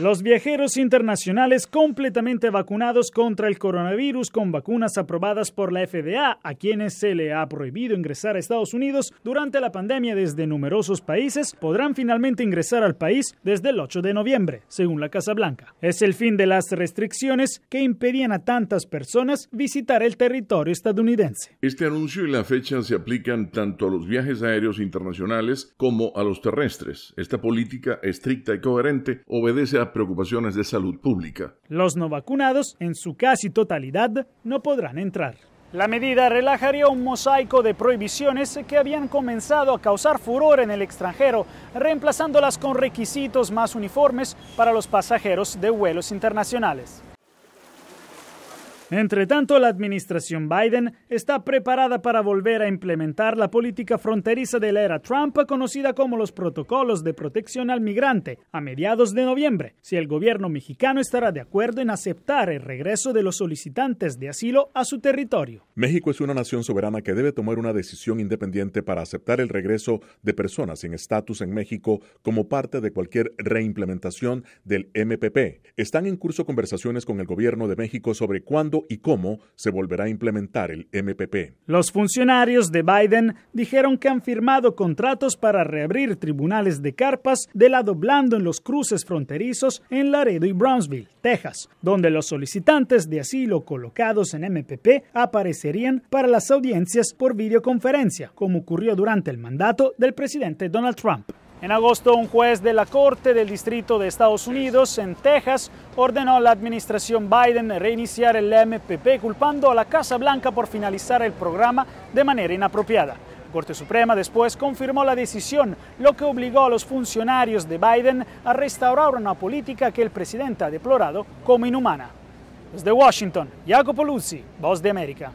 Los viajeros internacionales completamente vacunados contra el coronavirus con vacunas aprobadas por la FDA, a quienes se le ha prohibido ingresar a Estados Unidos durante la pandemia desde numerosos países, podrán finalmente ingresar al país desde el 8 de noviembre, según la Casa Blanca. Es el fin de las restricciones que impedían a tantas personas visitar el territorio estadounidense. Este anuncio y la fecha se aplican tanto a los viajes aéreos internacionales como a los terrestres. Esta política estricta y coherente obedece a preocupaciones de salud pública. Los no vacunados, en su casi totalidad, no podrán entrar. La medida relajaría un mosaico de prohibiciones que habían comenzado a causar furor en el extranjero, reemplazándolas con requisitos más uniformes para los pasajeros de vuelos internacionales. Entre tanto, la administración Biden está preparada para volver a implementar la política fronteriza de la era Trump, conocida como los protocolos de protección al migrante, a mediados de noviembre, si el gobierno mexicano estará de acuerdo en aceptar el regreso de los solicitantes de asilo a su territorio. México es una nación soberana que debe tomar una decisión independiente para aceptar el regreso de personas sin estatus en México como parte de cualquier reimplementación del MPP. Están en curso conversaciones con el gobierno de México sobre cuándo y cómo se volverá a implementar el MPP. Los funcionarios de Biden dijeron que han firmado contratos para reabrir tribunales de carpas de lado blando en los cruces fronterizos en Laredo y Brownsville, Texas, donde los solicitantes de asilo colocados en MPP aparecerían para las audiencias por videoconferencia, como ocurrió durante el mandato del presidente Donald Trump. En agosto, un juez de la Corte del Distrito de Estados Unidos en Texas ordenó a la administración Biden reiniciar el MPP culpando a la Casa Blanca por finalizar el programa de manera inapropiada. La Corte Suprema después confirmó la decisión, lo que obligó a los funcionarios de Biden a restaurar una política que el presidente ha deplorado como inhumana. Desde Washington, Jacopo Luzzi, Voz de América.